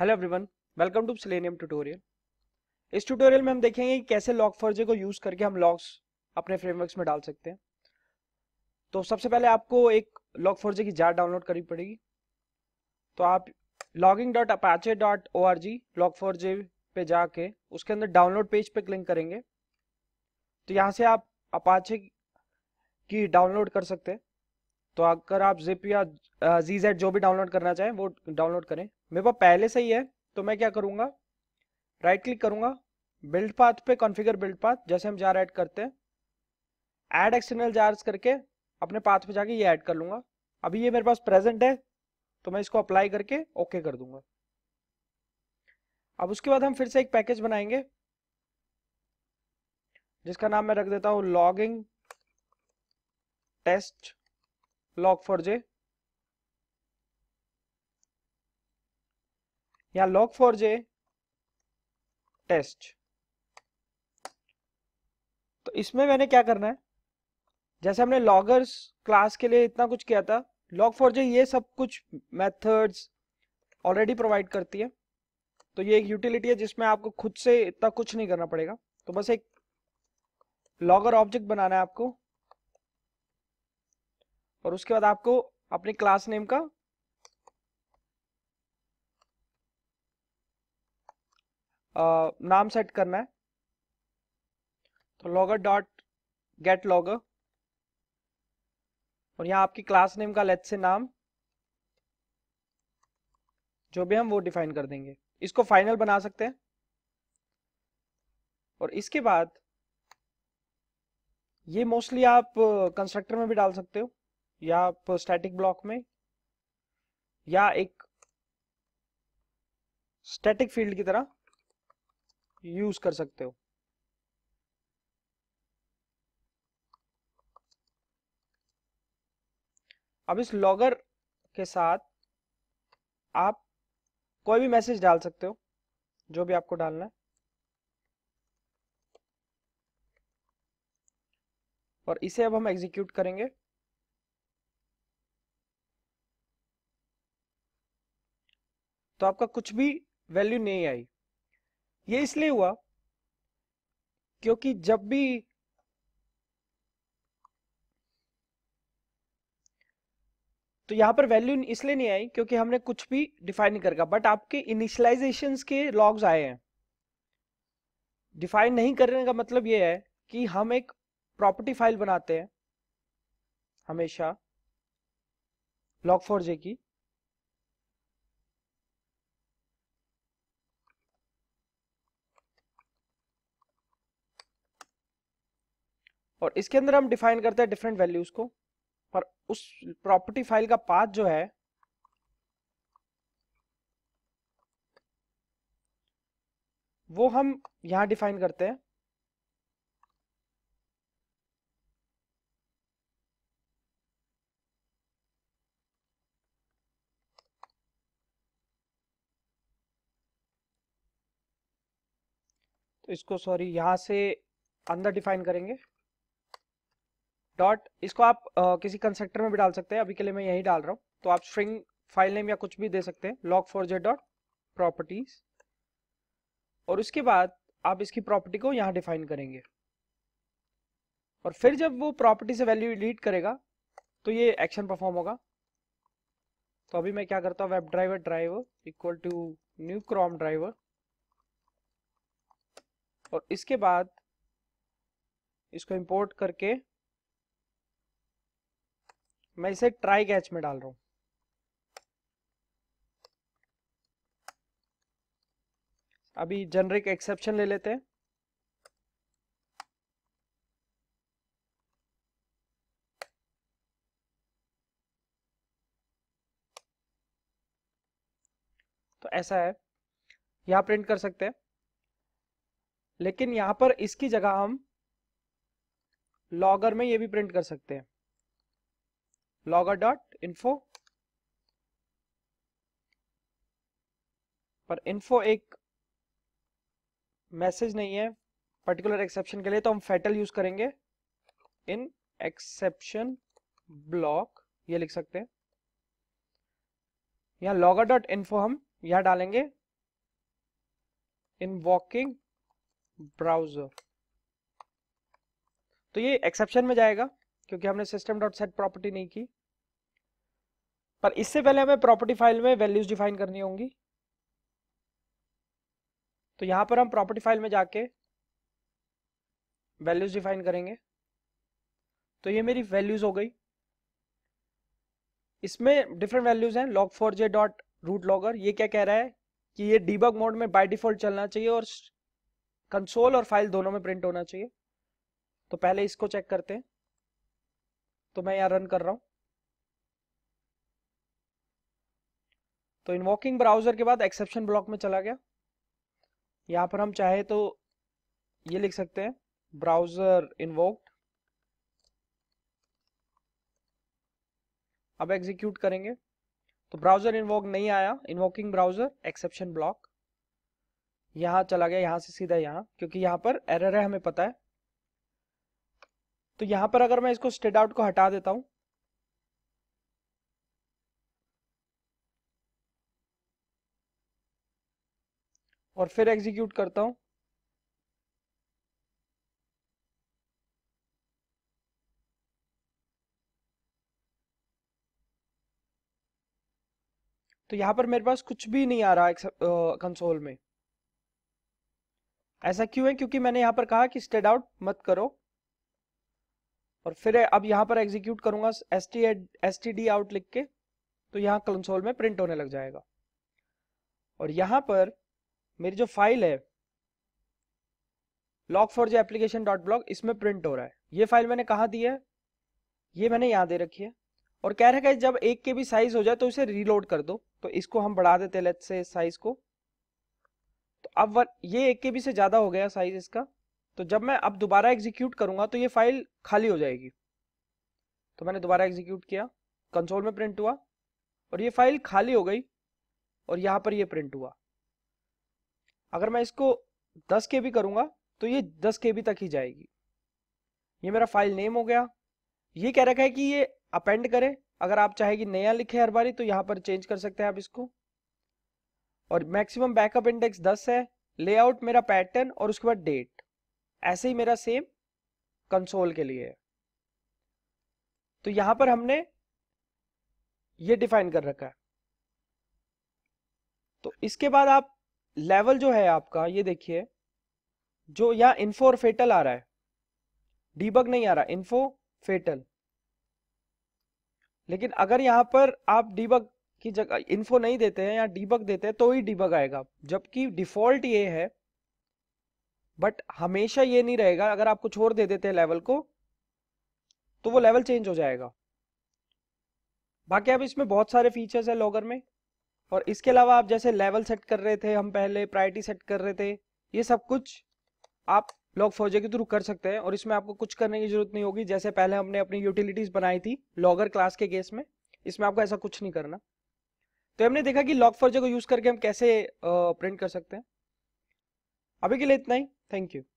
hello everyone welcome to selenium tutorial इस tutorial में हम देखेंगे कि कैसे लॉक फर्जे को यूज करके हम लॉक्स अपने फ्रेमवर्क्स में डाल सकते हैं तो सबसे पहले आपको एक लॉक फर्जे की जार डाउनलोड करनी पड़ेगी तो आप logging dot apache dot O R G log four J पे जाके उसके अंदर डाउनलोड पेज पे क्लिक करेंगे तो यहाँ से आप अपाचे की डाउनलोड कर सकते हैं तो अगर आप जिप या जी जेड जो भी डाउनलोड करना चाहें वो डाउनलोड करें मेरे पास पहले से ही है तो मैं क्या करूंगा राइट क्लिक करूंगा बिल्ड पाथ पे कॉन्फ़िगर बिल्ड पाथ जैसे हम जार ऐड करते हैं ऐड एक्सटर्नल जार्स करके अपने पाथ पे जाके ये ऐड कर लूंगा अभी ये मेरे पास प्रेजेंट है तो मैं इसको अप्लाई करके ओके कर दूंगा अब उसके बाद हम फिर से एक पैकेज बनाएंगे जिसका नाम मैं रख देता हूँ logging test log four J या लॉग फॉर जे टेस्ट तो इसमें मैंने क्या करना है जैसे हमने लॉगर्स क्लास के लिए इतना कुछ किया था लॉग फॉर जे ये सब कुछ मेथड्स ऑलरेडी प्रोवाइड करती है तो ये एक यूटिलिटी है जिसमें आपको खुद से इतना कुछ नहीं करना पड़ेगा तो बस एक लॉगर ऑब्जेक्ट बनाना है आपको और उसके बाद आपको अपने क्लास नेम का नाम सेट करना है तो लॉगर डॉट गेट लॉगर और यहाँ आपकी क्लास नेम का लेट से नाम जो भी हम वो डिफाइन कर देंगे इसको फाइनल बना सकते हैं और इसके बाद ये मोस्टली आप कंस्ट्रक्टर में भी डाल सकते हो या आप स्टैटिक ब्लॉक में या एक स्टैटिक फील्ड की तरह यूज कर सकते हो अब इस लॉगर के साथ आप कोई भी मैसेज डाल सकते हो जो भी आपको डालना है और इसे अब हम एग्जीक्यूट करेंगे तो आपका कुछ भी वैल्यू नहीं आई ये इसलिए हुआ क्योंकि जब भी तो यहां पर वैल्यू इसलिए नहीं आई क्योंकि हमने कुछ भी डिफाइन नहीं करगा बट आपके इनिशियलाइजेशन के लॉग्स आए हैं डिफाइन नहीं करने का मतलब यह है कि हम एक प्रॉपर्टी फाइल बनाते हैं हमेशा लॉग फोर जे की और इसके अंदर हम डिफाइन करते हैं डिफरेंट वैल्यूज को पर उस प्रॉपर्टी फाइल का पाथ जो है वो हम यहां डिफाइन करते हैं तो इसको सॉरी यहां से अंदर डिफाइन करेंगे डॉट इसको आप आ, किसी कंस्ट्रक्टर में भी डाल सकते हैं अभी के लिए मैं यही डाल रहा हूँ तो आप स्ट्रिंग फाइल नेम या कुछ भी दे सकते हैं log four J dot properties और उसके बाद आप इसकी प्रॉपर्टी को यहाँ डिफाइन करेंगे और फिर जब वो प्रॉपर्टी से वैल्यू डिलीट करेगा तो ये एक्शन परफॉर्म होगा तो अभी मैं क्या करता हूँ web driver driver equal to new chrome driver और इसके बाद इसको इंपोर्ट करके मैं इसे ट्राई कैच में डाल रहा हूं अभी जेनरिक एक्सेप्शन ले लेते हैं तो ऐसा है यहां प्रिंट कर सकते हैं लेकिन यहां पर इसकी जगह हम लॉगर में ये भी प्रिंट कर सकते हैं इन्फो पर इन्फो एक मैसेज नहीं है पर्टिकुलर एक्सेप्शन के लिए तो हम फेटल यूज करेंगे इन एक्सेप्शन ब्लॉक ये लिख सकते हैं यहाँ लॉगर डॉट इन्फो हम यहाँ डालेंगे इन वॉकिंग ब्राउजर तो ये एक्सेप्शन में जाएगा क्योंकि हमने सिस्टम डॉट सेट प्रॉपर्टी नहीं की पर इससे पहले हमें प्रॉपर्टी फाइल में वैल्यूज डिफाइन करनी होंगी तो यहां पर हम प्रॉपर्टी फाइल में जाके वैल्यूज डिफाइन करेंगे तो ये मेरी वैल्यूज हो गई इसमें डिफरेंट वैल्यूज हैं log four J dot root logger ये क्या कह रहा है कि ये डीबग मोड में बाय डिफॉल्ट चलना चाहिए और कंसोल और फाइल दोनों में प्रिंट होना चाहिए तो पहले इसको चेक करते हैं तो मैं यहाँ रन कर रहा हूँ तो इन्वॉकिंग ब्राउजर के बाद एक्सेप्शन ब्लॉक में चला गया यहाँ पर हम चाहे तो ये लिख सकते हैं ब्राउजर इन अब एग्जीक्यूट करेंगे तो ब्राउजर इन्वोक नहीं आया इन्वोकिंग ब्राउजर एक्सेप्शन ब्लॉक यहां चला गया यहां से सीधा यहां क्योंकि यहां पर एरर है हमें पता है तो यहां पर अगर मैं इसको स्टेड आउट को हटा देता हूं और फिर एग्जीक्यूट करता हूं तो यहां पर मेरे पास कुछ भी नहीं आ रहा कंसोल में ऐसा क्यों है क्योंकि मैंने यहां पर कहा कि स्टेड आउट मत करो और फिर अब यहां पर एग्जीक्यूट करूंगा S T S T D out लिख के तो यहां कंसोल में प्रिंट होने लग जाएगा और यहां पर मेरी जो फाइल है लॉक फॉर जो एप्लीकेशन डॉट ब्लॉग इसमें प्रिंट हो रहा है ये फाइल मैंने कहा दी है ये मैंने यहां दे रखी है और कह रहा है जब एक के भी साइज हो जाए तो इसे रीलोड कर दो तो इसको हम बढ़ा देते लेट से साइज को तो अब ये एक के बी से ज्यादा हो गया साइज इसका तो जब मैं अब दोबारा एग्जीक्यूट करूंगा तो ये फाइल खाली हो जाएगी तो मैंने दोबारा एग्जीक्यूट किया कंसोल में प्रिंट हुआ और ये फाइल खाली हो गई और यहाँ पर ये प्रिंट हुआ अगर मैं इसको दस के बी करूंगा तो ये दस के बी तक ही जाएगी ये मेरा फाइल नेम हो गया ये कह रखा है कि ये अपेंड करे अगर आप कि नया लिखे हर बारी तो यहाँ पर चेंज कर सकते हैं आप इसको और मैक्सिमम बैकअप इंडेक्स दस है लेआउट मेरा पैटर्न और उसके बाद डेट ऐसे ही मेरा सेम कंसोल के लिए है तो यहां पर हमने ये डिफाइन कर रखा है तो इसके बाद आप लेवल जो है आपका ये देखिए जो यहां इन्फो और फेटल आ रहा है डीबग नहीं आ रहा इन्फो फेटल लेकिन अगर यहां पर आप डीबग की जगह इन्फो नहीं देते हैं या डीबग देते हैं तो ही डीबग आएगा जबकि डिफॉल्ट ये है बट हमेशा ये नहीं रहेगा अगर आप कुछ और दे देते हैं लेवल को तो वो लेवल चेंज हो जाएगा बाकी अब इसमें बहुत सारे फीचर्स है लॉगर में और इसके अलावा आप जैसे लेवल सेट कर रहे थे हम पहले प्रायोरिटी सेट कर रहे थे ये सब कुछ आप लॉग फौजे के थ्रू कर सकते हैं और इसमें आपको कुछ करने की जरूरत नहीं होगी जैसे पहले हमने अपनी यूटिलिटीज बनाई थी लॉगर क्लास के केस में इसमें आपको ऐसा कुछ नहीं करना तो हमने देखा कि लॉग फोजे को यूज करके हम कैसे प्रिंट कर सकते हैं अभी के लिए इतना ही थैंक यू